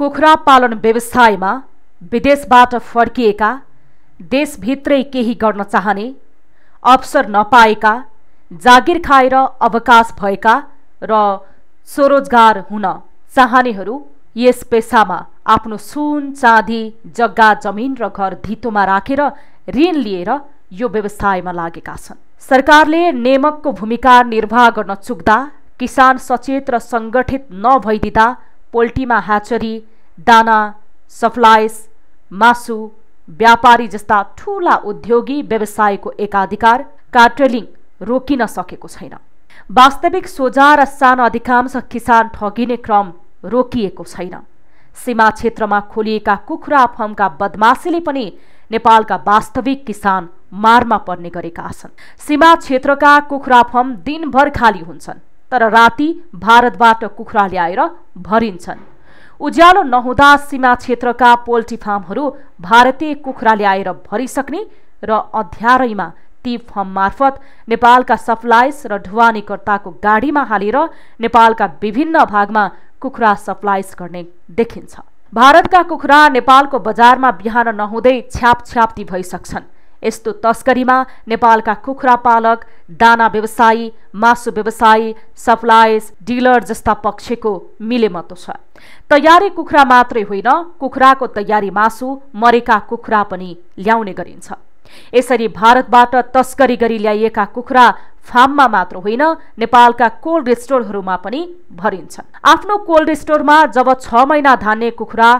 कुखुरा पालन व्यवसायमा विदेशबाट फर्किएका देशभित्रै केही गर्न चाहने अवसर नपाएका जागिर खाएर अवकाश भएका र स्वरोजगार हुन चाहनेहरू यस पेसामा आफ्नो सुन चाँदी जग्गा जमिन र घर धितोमा राखेर ऋण लिएर यो व्यवसायमा लागेका छन् सरकारले नेमकको भूमिका निर्वाह गर्न चुक्दा किसान सचेत र सङ्गठित नभइदिँदा पोल्ट्रीमा हाचरी दाना सप्लाइस मासु व्यापारी जस्ता ठूला उद्योगी व्यवसायको एकाधिकार कार्टेलिङ रोकिन सकेको छैन वास्तविक सोझा र सानो अधिकांश किसान ठगिने क्रम रोकिएको छैन सीमा क्षेत्रमा खोलिएका कुखुरा फर्मका बदमासीले पनि नेपालका वास्तविक किसान मारमा पर्ने गरेका छन् सीमा क्षेत्रका कुखुरा फर्म दिनभर खाली हुन्छन् तर राति भारतबाट कुखुरा ल्याएर भरिन्छन् उज्यालो नहुँदा सीमा क्षेत्रका पोल्ट्री फार्महरू भारतीय कुखुरा ल्याएर भरिसक्ने र अध्यारैमा ती फर्म मार्फत नेपालका सप्लाइस र ढुवानीकर्ताको गाडीमा हालेर नेपालका विभिन्न भागमा कुखुरा सप्लाइस गर्ने देखिन्छ भारतका कुखुरा नेपालको बजारमा बिहान नहुँदै छ्याप छ्याप्ती भइसक्छन् यस्तो तस्करीमा नेपालका कुखुरा पालक दाना व्यवसायी मासु व्यवसायी सप्लायर्स डिलर जस्ता पक्षको मिलेमतो छ तयारी कुखुरा मात्रै होइन कुखुराको तयारी मासु मरेका कुखुरा पनि ल्याउने गरिन्छ यसरी भारतबाट तस्करी गरी ल्याइएका कुखुरा फार्ममा मात्र होइन नेपालका कोल्ड स्टोरहरूमा पनि भरिन्छ आफ्नो कोल्ड स्टोरमा जब छ महिना धान्ने कुखुरा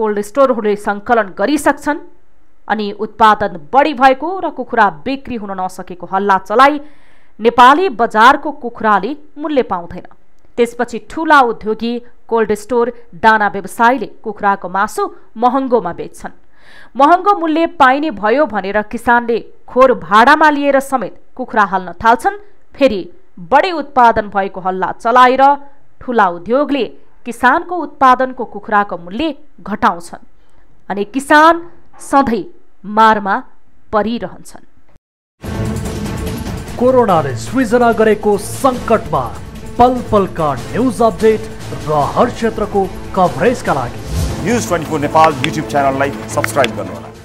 कोल्ड स्टोरहरूले सङ्कलन गरिसक्छन् अनि उत्पादन बढी भएको र कुखुरा बिक्री हुन नसकेको हल्ला चलाई नेपाली बजारको कुखुराले मूल्य पाउँदैन त्यसपछि ठुला उद्योगी कोल्ड स्टोर दाना व्यवसायले कुखुराको मासु महँगोमा बेच्छन् महँगो मूल्य पाइने भयो भनेर किसानले खोर भाडामा लिएर समेत कुखुरा हाल्न थाल्छन् फेरि बढी उत्पादन भएको हल्ला चलाएर ठुला उद्योगले किसानको उत्पादनको कुखुराको मूल्य घटाउँछन् अनि किसान सधैँ मारमा परिरहन्छन् कोरोनाले सृजना गरेको सङ्कटमा पल पलका न्युज अपडेट र हर क्षेत्रको कभरेजका लागि news twenty four Nepal YouTube च्यानललाई सब्सक्राइब गर्नुहोला